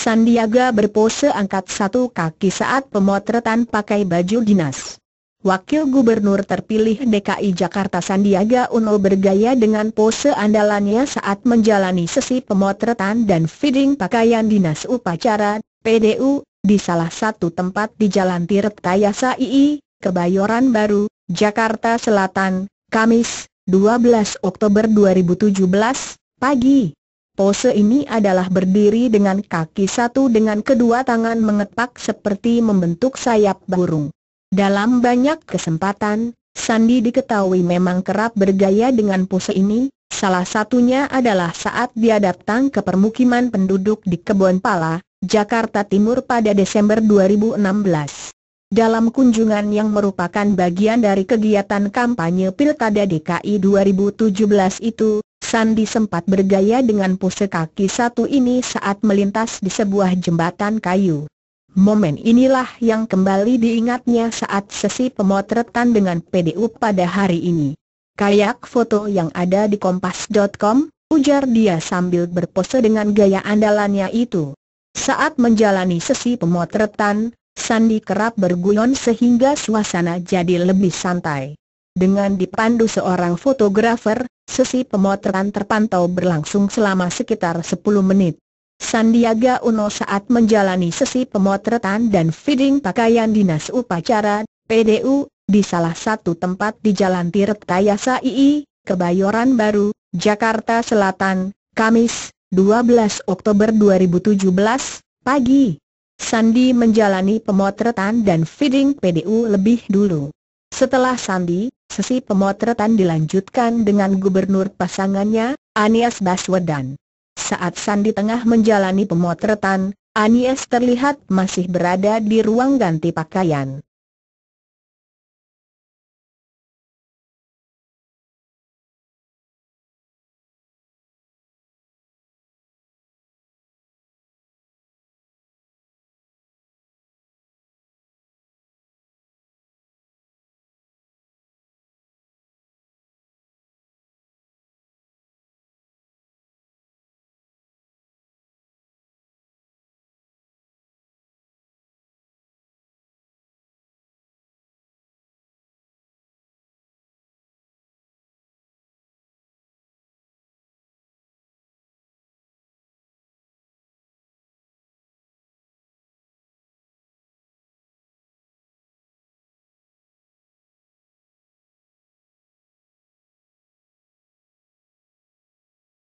Sandiaga berpose angkat satu kaki saat pemotretan pakai baju dinas. Wakil Gubernur terpilih DKI Jakarta Sandiaga Uno bergaya dengan pose andalannya saat menjalani sesi pemotretan dan feeding pakaian dinas upacara PDU di salah satu tempat di Jalan Tirtayasa II, Kebayoran Baru, Jakarta Selatan, Kamis, 12 Oktober 2017, pagi. Pose ini adalah berdiri dengan kaki satu dengan kedua tangan mengepak seperti membentuk sayap burung. Dalam banyak kesempatan, Sandi diketahui memang kerap bergaya dengan pose ini, salah satunya adalah saat dia datang ke permukiman penduduk di Kebon Pala, Jakarta Timur pada Desember 2016. Dalam kunjungan yang merupakan bagian dari kegiatan kampanye Pilkada DKI 2017 itu, Sandi sempat bergaya dengan pose kaki satu ini saat melintas di sebuah jembatan kayu. Momen inilah yang kembali diingatnya saat sesi pemotretan dengan PDU pada hari ini. Kayak foto yang ada di kompas.com, ujar dia sambil berpose dengan gaya andalannya itu. Saat menjalani sesi pemotretan, Sandi kerap berguyon sehingga suasana jadi lebih santai. Dengan dipandu seorang fotografer, sesi pemotretan terpantau berlangsung selama sekitar 10 menit. Sandiaga Uno saat menjalani sesi pemotretan dan feeding pakaian dinas upacara, PDU, di salah satu tempat di Jalan Tirtayasa II, Kebayoran Baru, Jakarta Selatan, Kamis, 12 Oktober 2017, pagi. Sandi menjalani pemotretan dan feeding PDU lebih dulu. Setelah Sandi, sesi pemotretan dilanjutkan dengan gubernur pasangannya, Anies Baswedan. Saat Sandi tengah menjalani pemotretan, Anies terlihat masih berada di ruang ganti pakaian.